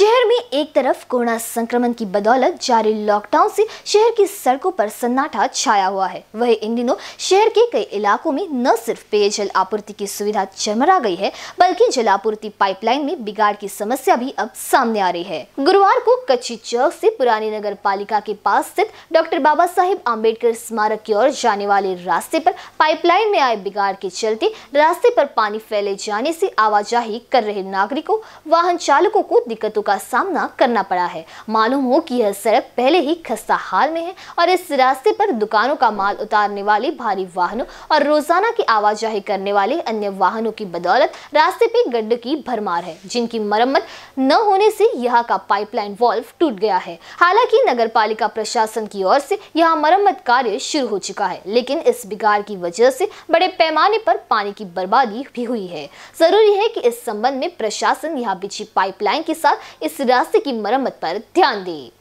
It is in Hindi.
शहर में एक तरफ कोरोना संक्रमण की बदौलत जारी लॉकडाउन से शहर की सड़कों पर सन्नाटा छाया हुआ है वहीं इन दिनों शहर के कई इलाकों में न सिर्फ पेयजल आपूर्ति की सुविधा चमरा गई है बल्कि जल आपूर्ति पाइपलाइन में बिगाड़ की समस्या भी अब सामने आ रही है गुरुवार को कच्ची चौक से पुरानी नगर पालिका के पास स्थित डॉक्टर बाबा साहेब अम्बेडकर स्मारक की ओर जाने वाले रास्ते पर पाइपलाइन में आए बिगाड़ के चलते रास्ते पर पानी फैले जाने से आवाजाही कर रहे नागरिकों वाहन चालकों को दिक्कतों का सामना करना पड़ा है मालूम हो कि यह सड़क पहले ही खस्ता हाल में है और इस रास्ते पर दुकानों का माल उतारने वाले भारी वाहनों और रोजाना की आवाजाही करने वाले अन्य वाहनों की बदौलत रास्ते पे गड्ढे की भरमार है जिनकी मरम्मत न होने से यहाँ का पाइपलाइन वॉल्व टूट गया है हालांकि नगर पालिका प्रशासन की ओर से यहाँ मरम्मत कार्य शुरू हो चुका है लेकिन इस बिगाड़ की वजह से बड़े पैमाने पर पानी की बर्बादी भी हुई है जरूरी है कि इस संबंध में प्रशासन यहाँ बिछी पाइपलाइन के साथ इस रास्ते की मरम्मत पर ध्यान दें